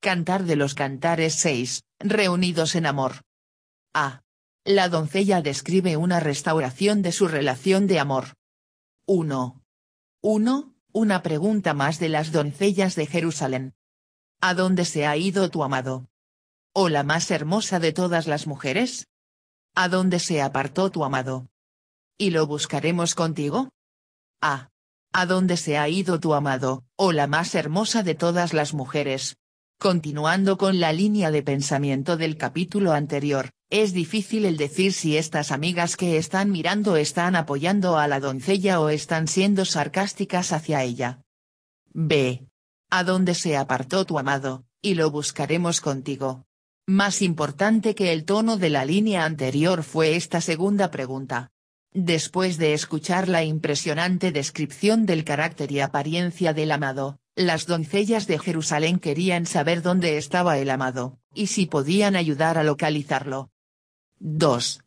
Cantar de los Cantares 6, Reunidos en Amor. A. La doncella describe una restauración de su relación de amor. 1. 1. Una pregunta más de las doncellas de Jerusalén. ¿A dónde se ha ido tu amado? ¿O la más hermosa de todas las mujeres? ¿A dónde se apartó tu amado? ¿Y lo buscaremos contigo? A. ¿A dónde se ha ido tu amado, o la más hermosa de todas las mujeres, Continuando con la línea de pensamiento del capítulo anterior, es difícil el decir si estas amigas que están mirando están apoyando a la doncella o están siendo sarcásticas hacia ella. B. A dónde se apartó tu amado, y lo buscaremos contigo. Más importante que el tono de la línea anterior fue esta segunda pregunta. Después de escuchar la impresionante descripción del carácter y apariencia del amado, las doncellas de Jerusalén querían saber dónde estaba el amado, y si podían ayudar a localizarlo. 2.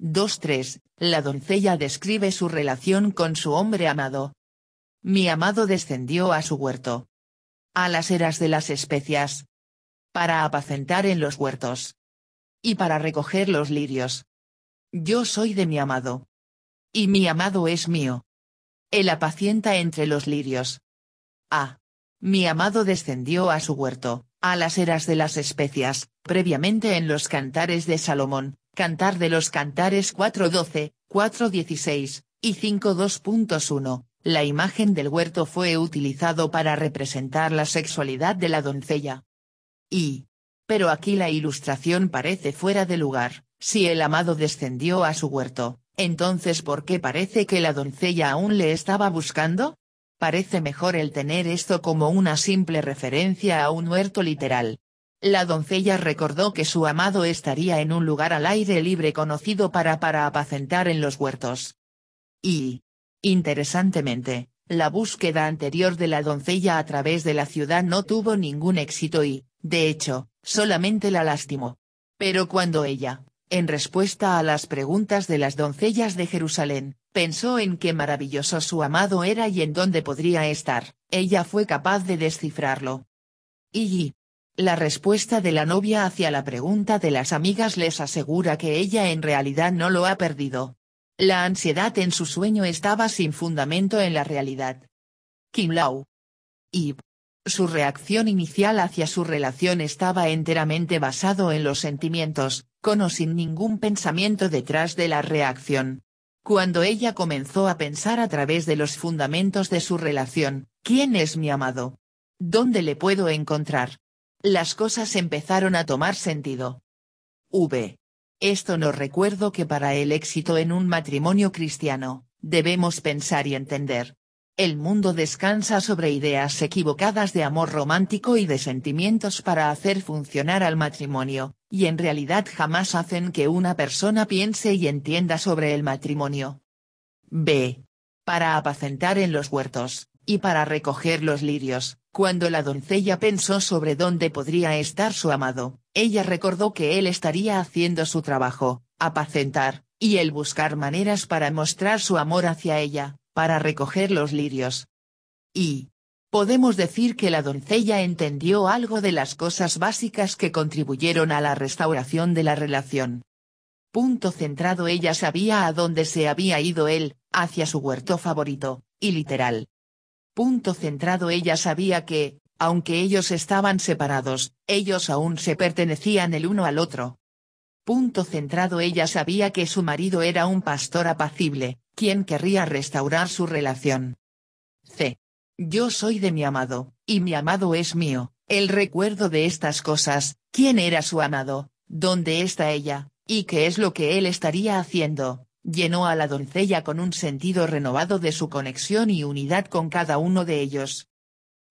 2.3. La doncella describe su relación con su hombre amado. Mi amado descendió a su huerto. A las eras de las especias. Para apacentar en los huertos. Y para recoger los lirios. Yo soy de mi amado. Y mi amado es mío. Él apacienta entre los lirios. Ah. Mi amado descendió a su huerto, a las eras de las especias, previamente en los cantares de Salomón, Cantar de los Cantares 4.12, 4.16, y 5.2.1. La imagen del huerto fue utilizado para representar la sexualidad de la doncella. Y. Pero aquí la ilustración parece fuera de lugar, si el amado descendió a su huerto, entonces ¿por qué parece que la doncella aún le estaba buscando? parece mejor el tener esto como una simple referencia a un huerto literal. La doncella recordó que su amado estaría en un lugar al aire libre conocido para para apacentar en los huertos. Y, interesantemente, la búsqueda anterior de la doncella a través de la ciudad no tuvo ningún éxito y, de hecho, solamente la lastimó. Pero cuando ella, en respuesta a las preguntas de las doncellas de Jerusalén, pensó en qué maravilloso su amado era y en dónde podría estar, ella fue capaz de descifrarlo. Y la respuesta de la novia hacia la pregunta de las amigas les asegura que ella en realidad no lo ha perdido. La ansiedad en su sueño estaba sin fundamento en la realidad. Kim Lau. Y su reacción inicial hacia su relación estaba enteramente basado en los sentimientos, con o sin ningún pensamiento detrás de la reacción. Cuando ella comenzó a pensar a través de los fundamentos de su relación, ¿quién es mi amado? ¿Dónde le puedo encontrar? Las cosas empezaron a tomar sentido. V. Esto nos recuerdo que para el éxito en un matrimonio cristiano, debemos pensar y entender, el mundo descansa sobre ideas equivocadas de amor romántico y de sentimientos para hacer funcionar al matrimonio, y en realidad jamás hacen que una persona piense y entienda sobre el matrimonio. B. Para apacentar en los huertos, y para recoger los lirios, cuando la doncella pensó sobre dónde podría estar su amado, ella recordó que él estaría haciendo su trabajo, apacentar, y él buscar maneras para mostrar su amor hacia ella para recoger los lirios. Y, podemos decir que la doncella entendió algo de las cosas básicas que contribuyeron a la restauración de la relación. Punto centrado ella sabía a dónde se había ido él, hacia su huerto favorito, y literal. Punto centrado ella sabía que, aunque ellos estaban separados, ellos aún se pertenecían el uno al otro. Punto centrado ella sabía que su marido era un pastor apacible, quién querría restaurar su relación. C. Yo soy de mi amado, y mi amado es mío, el recuerdo de estas cosas, quién era su amado, dónde está ella, y qué es lo que él estaría haciendo, llenó a la doncella con un sentido renovado de su conexión y unidad con cada uno de ellos.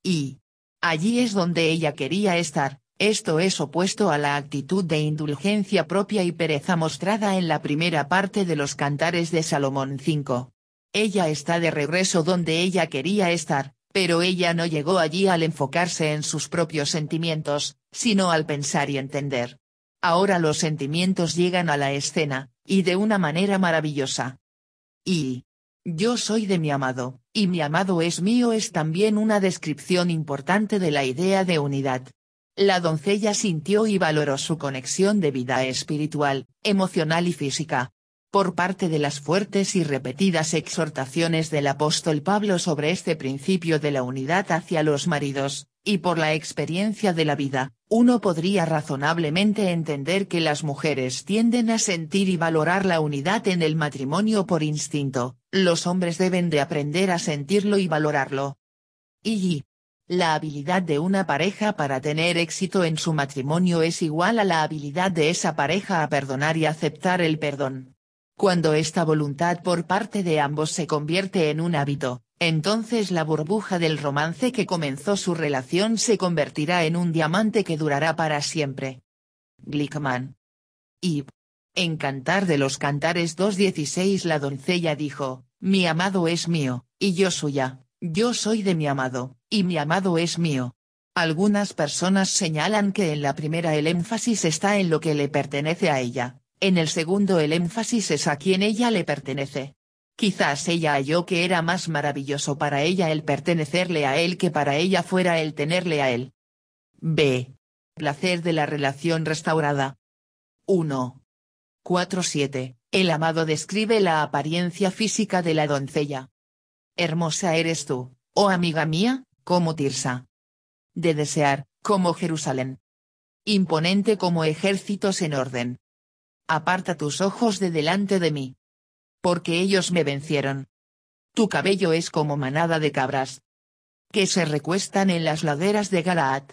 Y allí es donde ella quería estar, esto es opuesto a la actitud de indulgencia propia y pereza mostrada en la primera parte de los cantares de Salomón V. Ella está de regreso donde ella quería estar, pero ella no llegó allí al enfocarse en sus propios sentimientos, sino al pensar y entender. Ahora los sentimientos llegan a la escena, y de una manera maravillosa. Y. Yo soy de mi amado, y mi amado es mío es también una descripción importante de la idea de unidad la doncella sintió y valoró su conexión de vida espiritual, emocional y física. Por parte de las fuertes y repetidas exhortaciones del apóstol Pablo sobre este principio de la unidad hacia los maridos, y por la experiencia de la vida, uno podría razonablemente entender que las mujeres tienden a sentir y valorar la unidad en el matrimonio por instinto, los hombres deben de aprender a sentirlo y valorarlo. Y la habilidad de una pareja para tener éxito en su matrimonio es igual a la habilidad de esa pareja a perdonar y aceptar el perdón. Cuando esta voluntad por parte de ambos se convierte en un hábito, entonces la burbuja del romance que comenzó su relación se convertirá en un diamante que durará para siempre. Glickman. Y. En Cantar de los Cantares 2.16 la doncella dijo, mi amado es mío, y yo suya. Yo soy de mi amado, y mi amado es mío. Algunas personas señalan que en la primera el énfasis está en lo que le pertenece a ella, en el segundo el énfasis es a quien ella le pertenece. Quizás ella halló que era más maravilloso para ella el pertenecerle a él que para ella fuera el tenerle a él. B. Placer de la relación restaurada. 1. 4.7. El amado describe la apariencia física de la doncella hermosa eres tú, oh amiga mía, como Tirsa. De desear, como Jerusalén. Imponente como ejércitos en orden. Aparta tus ojos de delante de mí. Porque ellos me vencieron. Tu cabello es como manada de cabras. Que se recuestan en las laderas de Galaad.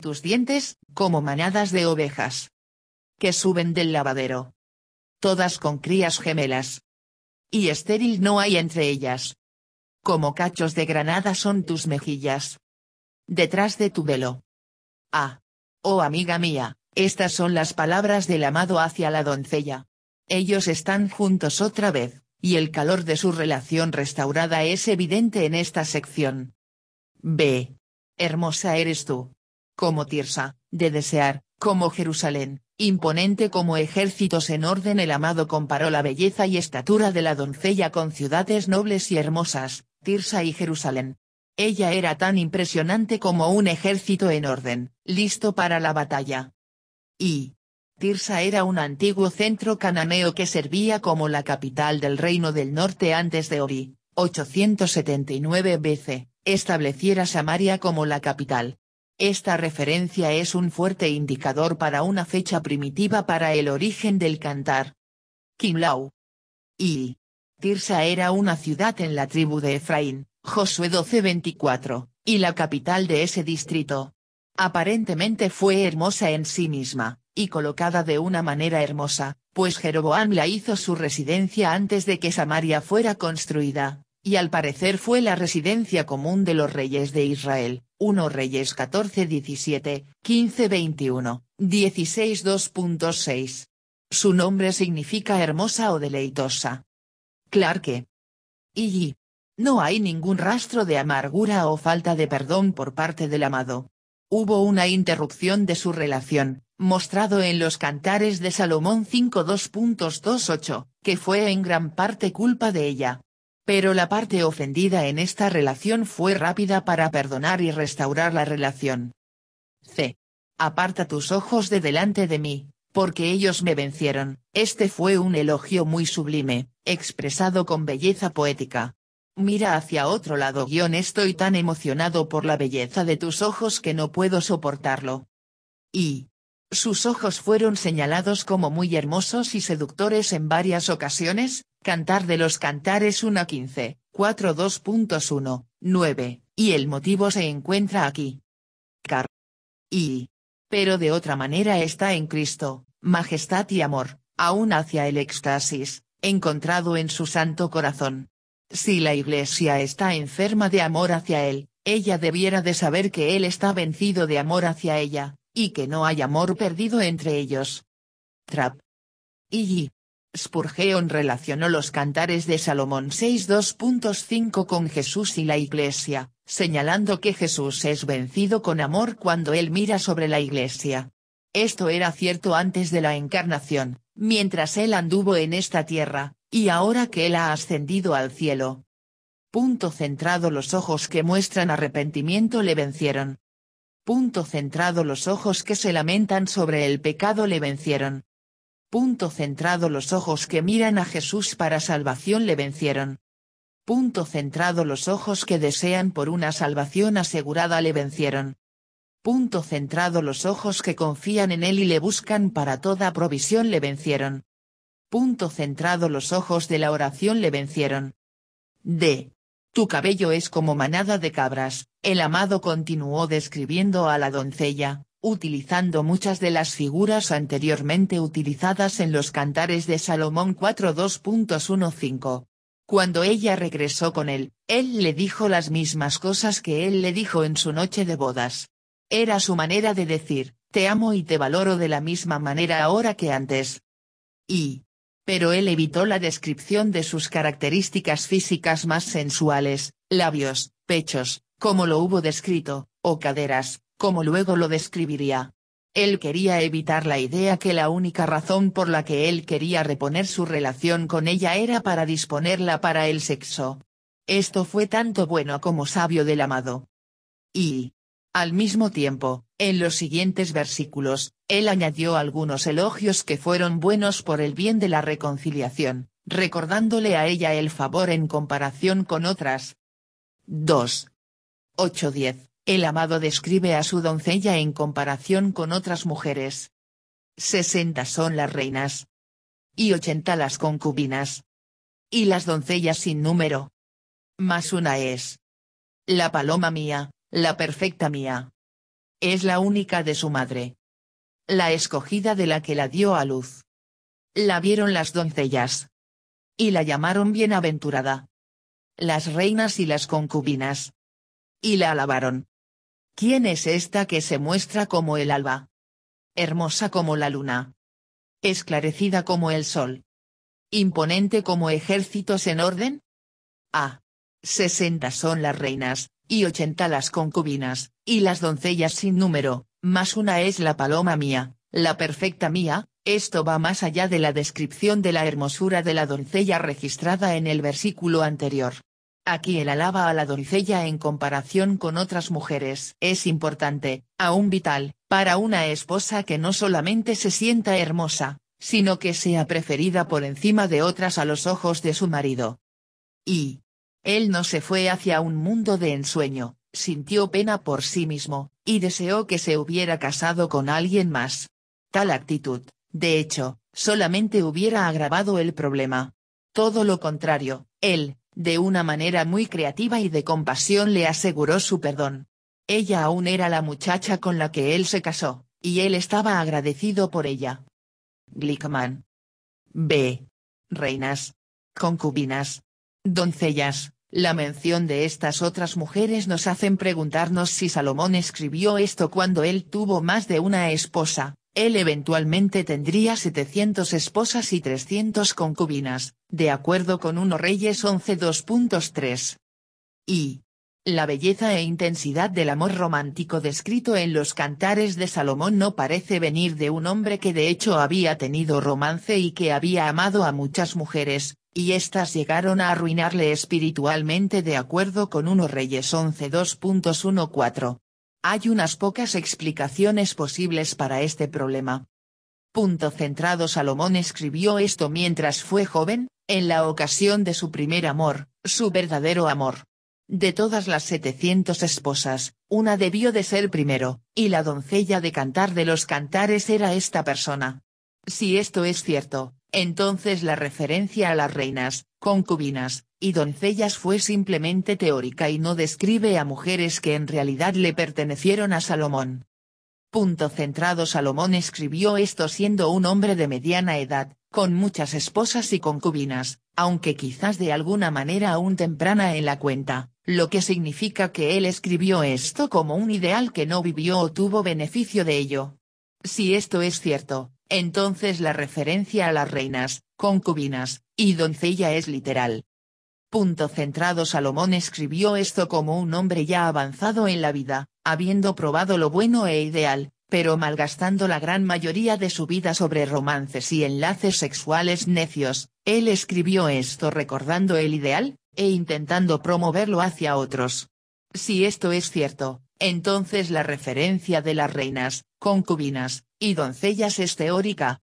Tus dientes, como manadas de ovejas. Que suben del lavadero. Todas con crías gemelas. Y estéril no hay entre ellas como cachos de granada son tus mejillas. Detrás de tu velo. Ah. Oh amiga mía, estas son las palabras del amado hacia la doncella. Ellos están juntos otra vez, y el calor de su relación restaurada es evidente en esta sección. B. Hermosa eres tú. Como Tirsa, de desear, como Jerusalén, Imponente como ejércitos en orden el amado comparó la belleza y estatura de la doncella con ciudades nobles y hermosas, Tirsa y Jerusalén. Ella era tan impresionante como un ejército en orden, listo para la batalla. Y. Tirsa era un antiguo centro cananeo que servía como la capital del reino del norte antes de Ori, 879 BC, estableciera Samaria como la capital. Esta referencia es un fuerte indicador para una fecha primitiva para el origen del cantar. Kimlau. Y. Tirsa era una ciudad en la tribu de Efraín, Josué 12:24, y la capital de ese distrito. Aparentemente fue hermosa en sí misma, y colocada de una manera hermosa, pues Jeroboam la hizo su residencia antes de que Samaria fuera construida y al parecer fue la residencia común de los reyes de Israel, 1 Reyes 14 17, 15 21, 16 2.6. Su nombre significa hermosa o deleitosa. Clarke. Y. No hay ningún rastro de amargura o falta de perdón por parte del amado. Hubo una interrupción de su relación, mostrado en los cantares de Salomón 5-2.28, que fue en gran parte culpa de ella pero la parte ofendida en esta relación fue rápida para perdonar y restaurar la relación. C. Aparta tus ojos de delante de mí, porque ellos me vencieron. Este fue un elogio muy sublime, expresado con belleza poética. Mira hacia otro lado guión estoy tan emocionado por la belleza de tus ojos que no puedo soportarlo. Y. Sus ojos fueron señalados como muy hermosos y seductores en varias ocasiones, Cantar de los Cantares 1 15, 4 9, y el motivo se encuentra aquí. Car. Y. Pero de otra manera está en Cristo, majestad y amor, aún hacia el éxtasis, encontrado en su santo corazón. Si la Iglesia está enferma de amor hacia Él, ella debiera de saber que Él está vencido de amor hacia ella, y que no hay amor perdido entre ellos. Trap. Y. Spurgeon relacionó los cantares de Salomón 6.2.5 con Jesús y la Iglesia, señalando que Jesús es vencido con amor cuando él mira sobre la Iglesia. Esto era cierto antes de la encarnación, mientras él anduvo en esta tierra, y ahora que él ha ascendido al cielo. Punto centrado los ojos que muestran arrepentimiento le vencieron. Punto centrado los ojos que se lamentan sobre el pecado le vencieron. Punto centrado los ojos que miran a Jesús para salvación le vencieron. Punto centrado los ojos que desean por una salvación asegurada le vencieron. Punto centrado los ojos que confían en él y le buscan para toda provisión le vencieron. Punto centrado los ojos de la oración le vencieron. D. Tu cabello es como manada de cabras, el amado continuó describiendo a la doncella, utilizando muchas de las figuras anteriormente utilizadas en los cantares de Salomón 4.2.15. Cuando ella regresó con él, él le dijo las mismas cosas que él le dijo en su noche de bodas. Era su manera de decir, te amo y te valoro de la misma manera ahora que antes. Y. Pero él evitó la descripción de sus características físicas más sensuales, labios, pechos, como lo hubo descrito, o caderas, como luego lo describiría. Él quería evitar la idea que la única razón por la que él quería reponer su relación con ella era para disponerla para el sexo. Esto fue tanto bueno como sabio del amado. Y, al mismo tiempo, en los siguientes versículos, él añadió algunos elogios que fueron buenos por el bien de la reconciliación, recordándole a ella el favor en comparación con otras. 2. 8 el amado describe a su doncella en comparación con otras mujeres. Sesenta son las reinas. Y ochenta las concubinas. Y las doncellas sin número. Más una es. La paloma mía, la perfecta mía. Es la única de su madre. La escogida de la que la dio a luz. La vieron las doncellas. Y la llamaron bienaventurada. Las reinas y las concubinas. Y la alabaron. ¿Quién es esta que se muestra como el alba? Hermosa como la luna. Esclarecida como el sol. Imponente como ejércitos en orden. Ah. Sesenta son las reinas, y ochenta las concubinas, y las doncellas sin número, más una es la paloma mía, la perfecta mía, esto va más allá de la descripción de la hermosura de la doncella registrada en el versículo anterior. Aquí él alaba a la doncella en comparación con otras mujeres. Es importante, aún vital, para una esposa que no solamente se sienta hermosa, sino que sea preferida por encima de otras a los ojos de su marido. Y. Él no se fue hacia un mundo de ensueño, sintió pena por sí mismo, y deseó que se hubiera casado con alguien más. Tal actitud, de hecho, solamente hubiera agravado el problema. Todo lo contrario, él, de una manera muy creativa y de compasión le aseguró su perdón. Ella aún era la muchacha con la que él se casó, y él estaba agradecido por ella. Glickman. B. Reinas. Concubinas. Doncellas. La mención de estas otras mujeres nos hacen preguntarnos si Salomón escribió esto cuando él tuvo más de una esposa, él eventualmente tendría 700 esposas y 300 concubinas, de acuerdo con 1 Reyes 11.2.3. Y. La belleza e intensidad del amor romántico descrito en los cantares de Salomón no parece venir de un hombre que de hecho había tenido romance y que había amado a muchas mujeres, y éstas llegaron a arruinarle espiritualmente de acuerdo con 1 Reyes 11.2.1.4. Hay unas pocas explicaciones posibles para este problema. Punto centrado Salomón escribió esto mientras fue joven, en la ocasión de su primer amor, su verdadero amor. De todas las 700 esposas, una debió de ser primero, y la doncella de cantar de los cantares era esta persona. Si esto es cierto, entonces la referencia a las reinas, concubinas, y doncellas fue simplemente teórica y no describe a mujeres que en realidad le pertenecieron a Salomón. Punto centrado Salomón escribió esto siendo un hombre de mediana edad, con muchas esposas y concubinas, aunque quizás de alguna manera aún temprana en la cuenta, lo que significa que él escribió esto como un ideal que no vivió o tuvo beneficio de ello. Si esto es cierto, entonces la referencia a las reinas, concubinas, y doncella es literal, Punto centrado Salomón escribió esto como un hombre ya avanzado en la vida, habiendo probado lo bueno e ideal, pero malgastando la gran mayoría de su vida sobre romances y enlaces sexuales necios, él escribió esto recordando el ideal, e intentando promoverlo hacia otros. Si esto es cierto, entonces la referencia de las reinas, concubinas, y doncellas es teórica.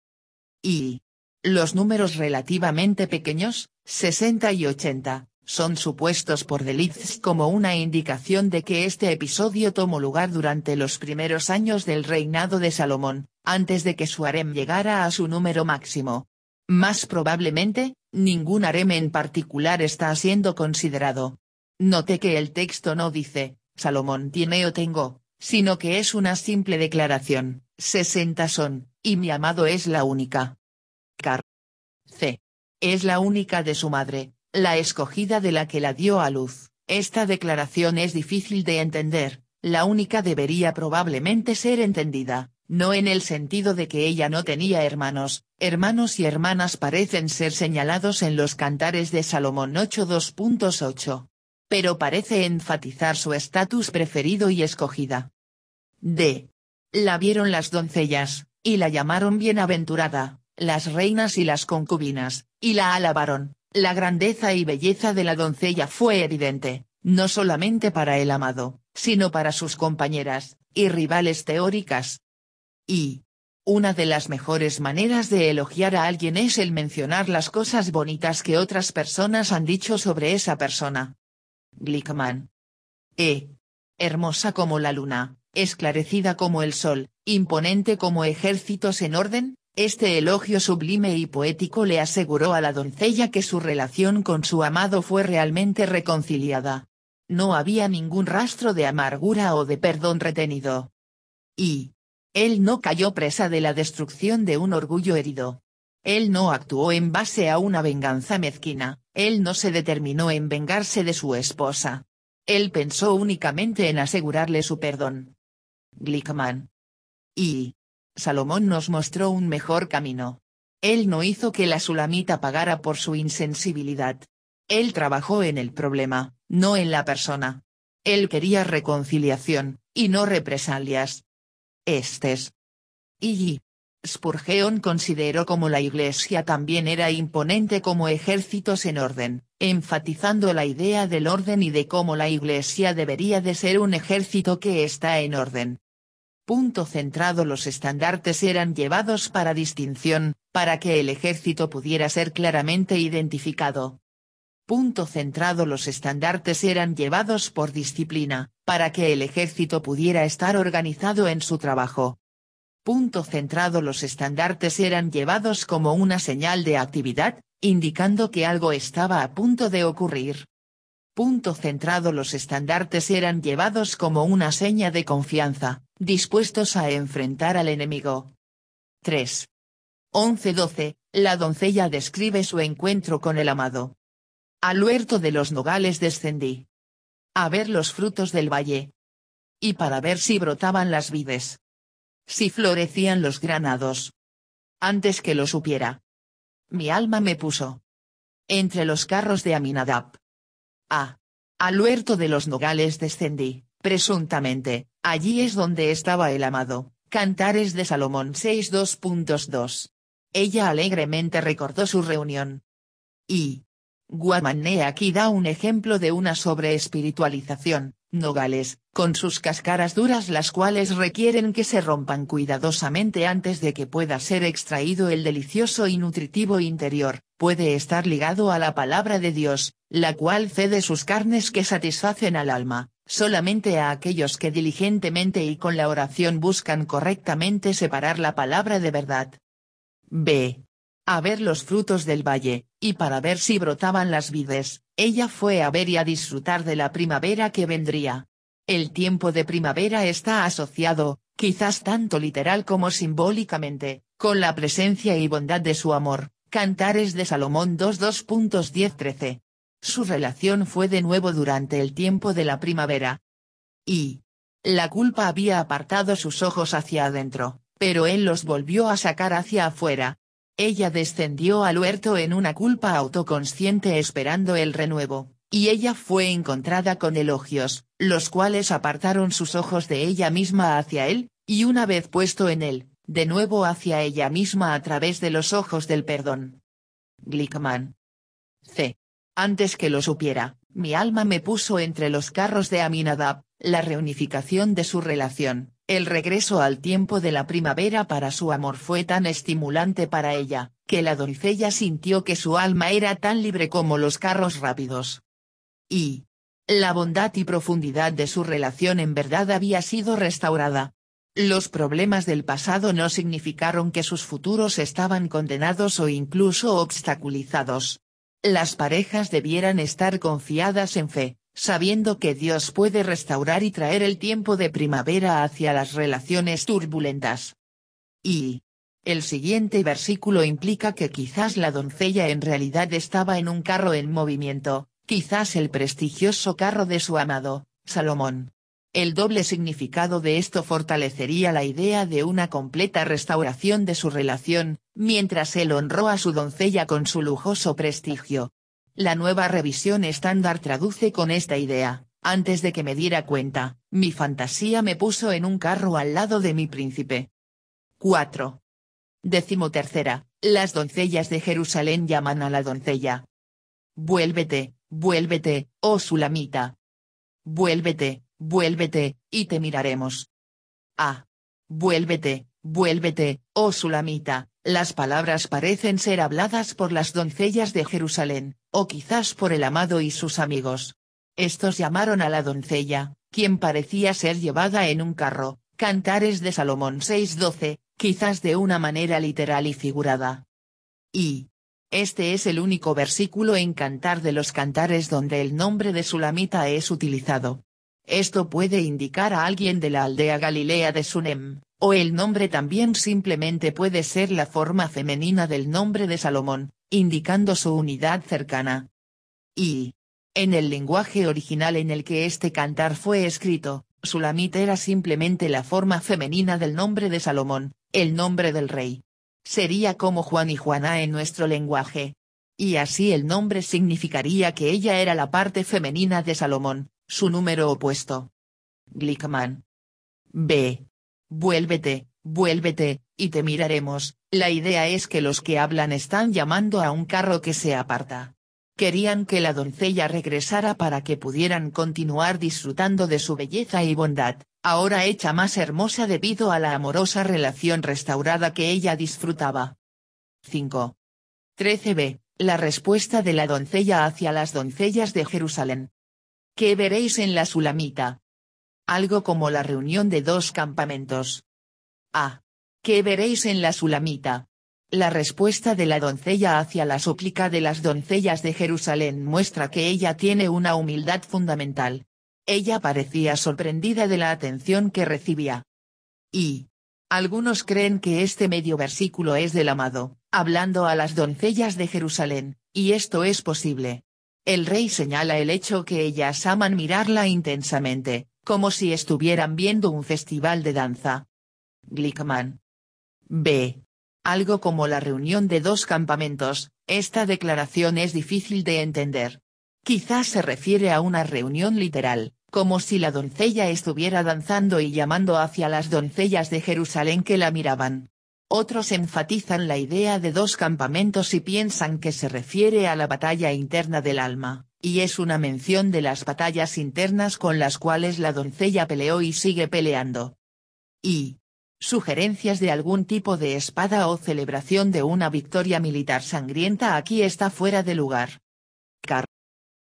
Y, los números relativamente pequeños, 60 y 80, son supuestos por Delitz como una indicación de que este episodio tomó lugar durante los primeros años del reinado de Salomón, antes de que su harem llegara a su número máximo. Más probablemente, ningún harem en particular está siendo considerado. Noté que el texto no dice, Salomón tiene o tengo, sino que es una simple declaración, 60 son, y mi amado es la única. C. Es la única de su madre, la escogida de la que la dio a luz. Esta declaración es difícil de entender, la única debería probablemente ser entendida, no en el sentido de que ella no tenía hermanos, hermanos y hermanas parecen ser señalados en los cantares de Salomón 8.2.8. Pero parece enfatizar su estatus preferido y escogida. D. La vieron las doncellas, y la llamaron bienaventurada, las reinas y las concubinas, y la alabaron. La grandeza y belleza de la doncella fue evidente, no solamente para el amado, sino para sus compañeras, y rivales teóricas. Y. Una de las mejores maneras de elogiar a alguien es el mencionar las cosas bonitas que otras personas han dicho sobre esa persona. Glickman. E. Hermosa como la luna, esclarecida como el sol, imponente como ejércitos en orden, este elogio sublime y poético le aseguró a la doncella que su relación con su amado fue realmente reconciliada. No había ningún rastro de amargura o de perdón retenido. Y. Él no cayó presa de la destrucción de un orgullo herido. Él no actuó en base a una venganza mezquina, él no se determinó en vengarse de su esposa. Él pensó únicamente en asegurarle su perdón. Glickman. Y. Salomón nos mostró un mejor camino. Él no hizo que la sulamita pagara por su insensibilidad. Él trabajó en el problema, no en la persona. Él quería reconciliación, y no represalias. Estes. Y. Spurgeon consideró como la Iglesia también era imponente como ejércitos en orden, enfatizando la idea del orden y de cómo la Iglesia debería de ser un ejército que está en orden, punto centrado los estandartes eran llevados para distinción, para que el ejército pudiera ser claramente identificado. Punto centrado los estandartes eran llevados por disciplina, para que el ejército pudiera estar organizado en su trabajo. Punto centrado los estandartes eran llevados como una señal de actividad, indicando que algo estaba a punto de ocurrir punto centrado los estandartes eran llevados como una seña de confianza, dispuestos a enfrentar al enemigo. 3. 11-12, la doncella describe su encuentro con el amado. Al huerto de los nogales descendí. A ver los frutos del valle. Y para ver si brotaban las vides. Si florecían los granados. Antes que lo supiera. Mi alma me puso. Entre los carros de Aminadab. Al huerto de los nogales descendí, presuntamente, allí es donde estaba el amado. Cantares de Salomón 6.2.2. Ella alegremente recordó su reunión. Y. Guamané aquí da un ejemplo de una sobre-espiritualización, nogales, con sus cascaras duras las cuales requieren que se rompan cuidadosamente antes de que pueda ser extraído el delicioso y nutritivo interior, puede estar ligado a la palabra de Dios, la cual cede sus carnes que satisfacen al alma, solamente a aquellos que diligentemente y con la oración buscan correctamente separar la palabra de verdad. B. A ver los frutos del valle, y para ver si brotaban las vides, ella fue a ver y a disfrutar de la primavera que vendría. El tiempo de primavera está asociado, quizás tanto literal como simbólicamente, con la presencia y bondad de su amor. Cantares de Salomón 2 2.10-13. Su relación fue de nuevo durante el tiempo de la primavera. Y. La culpa había apartado sus ojos hacia adentro, pero él los volvió a sacar hacia afuera. Ella descendió al huerto en una culpa autoconsciente esperando el renuevo, y ella fue encontrada con elogios, los cuales apartaron sus ojos de ella misma hacia él, y una vez puesto en él, de nuevo hacia ella misma a través de los ojos del perdón. Glickman. C. Antes que lo supiera, mi alma me puso entre los carros de Aminadab, la reunificación de su relación, el regreso al tiempo de la primavera para su amor fue tan estimulante para ella, que la doncella sintió que su alma era tan libre como los carros rápidos. Y. La bondad y profundidad de su relación en verdad había sido restaurada, los problemas del pasado no significaron que sus futuros estaban condenados o incluso obstaculizados. Las parejas debieran estar confiadas en fe, sabiendo que Dios puede restaurar y traer el tiempo de primavera hacia las relaciones turbulentas. Y. El siguiente versículo implica que quizás la doncella en realidad estaba en un carro en movimiento, quizás el prestigioso carro de su amado, Salomón. El doble significado de esto fortalecería la idea de una completa restauración de su relación, mientras él honró a su doncella con su lujoso prestigio. La nueva revisión estándar traduce con esta idea, antes de que me diera cuenta, mi fantasía me puso en un carro al lado de mi príncipe. 4. Décimo las doncellas de Jerusalén llaman a la doncella. Vuélvete, vuélvete, oh Sulamita. Vuélvete, vuélvete, y te miraremos. Ah. Vuélvete, vuélvete, oh Sulamita, las palabras parecen ser habladas por las doncellas de Jerusalén, o quizás por el amado y sus amigos. Estos llamaron a la doncella, quien parecía ser llevada en un carro, Cantares de Salomón 6:12, quizás de una manera literal y figurada. Y. Este es el único versículo en Cantar de los Cantares donde el nombre de Sulamita es utilizado. Esto puede indicar a alguien de la aldea Galilea de Sunem, o el nombre también simplemente puede ser la forma femenina del nombre de Salomón, indicando su unidad cercana. Y. En el lenguaje original en el que este cantar fue escrito, Sulamit era simplemente la forma femenina del nombre de Salomón, el nombre del rey. Sería como Juan y Juana en nuestro lenguaje. Y así el nombre significaría que ella era la parte femenina de Salomón, su número opuesto. Glickman. B. Vuélvete, vuélvete, y te miraremos, la idea es que los que hablan están llamando a un carro que se aparta. Querían que la doncella regresara para que pudieran continuar disfrutando de su belleza y bondad, ahora hecha más hermosa debido a la amorosa relación restaurada que ella disfrutaba. 5. 13b. La respuesta de la doncella hacia las doncellas de Jerusalén. «¿Qué veréis en la Sulamita. Algo como la reunión de dos campamentos. «Ah! ¿Qué veréis en la Sulamita? La respuesta de la doncella hacia la súplica de las doncellas de Jerusalén muestra que ella tiene una humildad fundamental. Ella parecía sorprendida de la atención que recibía. Y. Algunos creen que este medio versículo es del amado, hablando a las doncellas de Jerusalén, y esto es posible. El rey señala el hecho que ellas aman mirarla intensamente, como si estuvieran viendo un festival de danza. Glickman. B. Algo como la reunión de dos campamentos, esta declaración es difícil de entender. Quizás se refiere a una reunión literal, como si la doncella estuviera danzando y llamando hacia las doncellas de Jerusalén que la miraban. Otros enfatizan la idea de dos campamentos y piensan que se refiere a la batalla interna del alma, y es una mención de las batallas internas con las cuales la doncella peleó y sigue peleando. Y. Sugerencias de algún tipo de espada o celebración de una victoria militar sangrienta aquí está fuera de lugar. Car.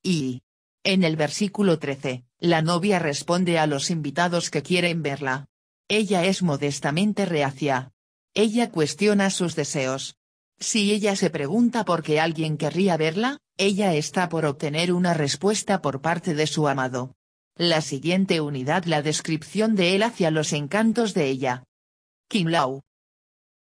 Y. En el versículo 13, la novia responde a los invitados que quieren verla. Ella es modestamente reacia, ella cuestiona sus deseos. Si ella se pregunta por qué alguien querría verla, ella está por obtener una respuesta por parte de su amado. La siguiente unidad la descripción de él hacia los encantos de ella. Kim Lau,